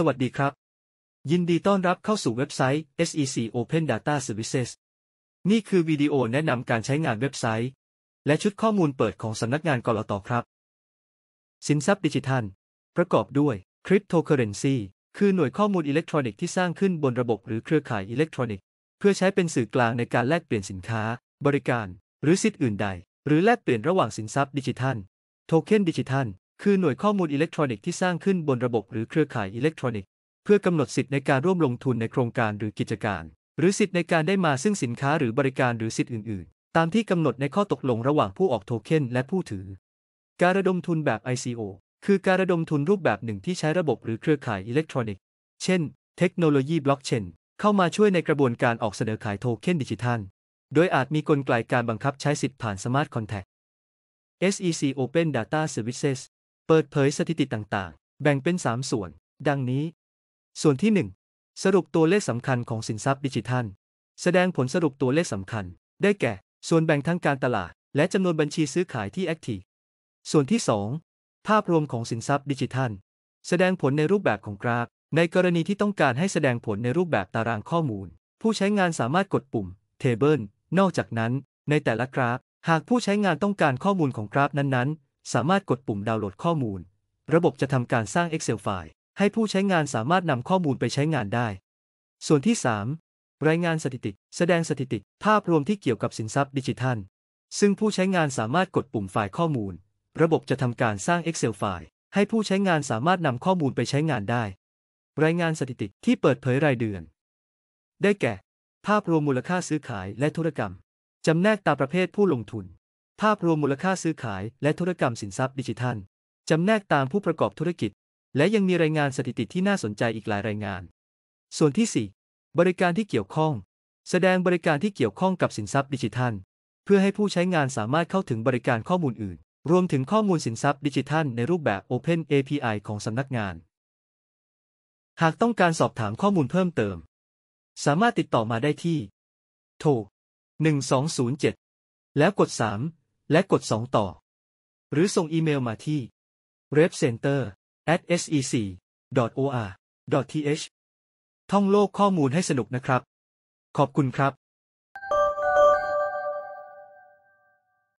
สวัสดีครับ ยินดีต้อนรับเข้าสู่เว็บไซต์ SEC Open Data Services นี่คือวิดีโอแนะนำการใช้งานเว็บไซต์ และชุดข้อมูลเปิดของสำนักงานกลตครับ สินทรัพย์ดิจิทัลประกอบด้วยคริปโตเคอเรนซีคือหน่วยข้อมูลอิเล็กทรอนิกส์ที่สร้างขึ้นบนระบบหรือเครือข่ายอิเล็กทรอนิกส์เพื่อใช้เป็นสื่อกลางในการแลกเปลี่ยนสินค้า บริการ หรือสิทธิ์อื่นใดหรือแลกเปลี่ยนระหว่างสินทรัพย์ดิจิทัลโทเค็นดิจิทัลคือหน่วยข้อมูลอิเล็กทรอนิกส์ที่สร้างขึ้นบนระบบหรือเครือข่ายอิเล็กทรอนิกส์เพื่อกำหนดสิทธิในการร่วมลงทุนในโครงการหรือกิจการ หรือสิทธิในการได้มาซึ่งสินค้าหรือบริการหรือสิทธิอื่น ๆ ตามที่กำหนดในข้อตกลงระหว่างผู้ออกโทเค็นและผู้ถือ การระดมทุนแบบ ICO คือการระดมทุนรูปแบบหนึ่งที่ใช้ระบบหรือเครือข่ายอิเล็กทรอนิกส์ เช่น เทคโนโลยีบล็อกเชนเข้ามาช่วยในกระบวนการออกเสนอขายโทเค็นดิจิทัล โดยอาจมีกลไกการบังคับใช้สิทธิผ่านสมาร์ทคอนแทก SEC Open Data Services เปิดเผยสถิติต่างๆ แบ่งเป็น 3 ส่วน ดังนี้ ส่วนที่ 1 สรุปตัวเลขสำคัญของสินทรัพย์ดิจิทัล แสดงผลสรุปตัวเลขสำคัญ ได้แก่ ส่วนแบ่งทางการตลาด และจำนวนบัญชีซื้อขายที่แอคทีฟส่วนที่ 2 ภาพรวมของสินทรัพย์ดิจิทัล แสดงผลในรูปแบบของกราฟ ในกรณีที่ต้องการให้แสดงผลในรูปแบบตารางข้อมูล ผู้ใช้งานสามารถกดปุ่ม Table นอกจากนั้น ในแต่ละกราฟ หากผู้ใช้งานต้องการข้อมูลของกราฟนั้นๆสามารถกดปุ่มดาวน์โหลดข้อมูล ระบบจะทำการสร้าง Excel ไฟล์ให้ผู้ใช้งานสามารถนำข้อมูลไปใช้งานได้ ส่วนที่ 3 รายงานสถิติ แสดงสถิติ ภาพรวมที่เกี่ยวกับสินทรัพย์ดิจิทัล ซึ่งผู้ใช้งานสามารถกดปุ่มไฟล์ข้อมูล ระบบจะทำการสร้าง Excel ไฟล์ให้ผู้ใช้งานสามารถนำข้อมูลไปใช้งานได้ รายงานสถิติที่เปิดเผยรายเดือน ได้แก่ ภาพรวมมูลค่าซื้อขายและธุรกรรม จำแนกตามประเภทผู้ลงทุนภาพรวมมูลค่าซื้อขายและธุรกรรมสินทรัพย์ดิจิทัลจำแนกตามผู้ประกอบธุรกิจ และยังมีรายงานสถิติที่น่าสนใจอีกหลายรายงาน ส่วนที่ 4 บริการที่เกี่ยวข้อง แสดงบริการที่เกี่ยวข้องกับสินทรัพย์ดิจิทัล เพื่อให้ผู้ใช้งานสามารถเข้าถึงบริการข้อมูลอื่น รวมถึงข้อมูลสินทรัพย์ดิจิทัล ในรูปแบบ Open API ของสำนักงาน หากต้องการสอบถามข้อมูลเพิ่มเติม สามารถติดต่อมาได้ที่โทร1207 แล้วกด 3และกด2ต่อ หรือส่งอีเมลมาที่ repcenter sec or th ท่องโลกข้อมูลให้สนุกนะครับ ขอบคุณครับ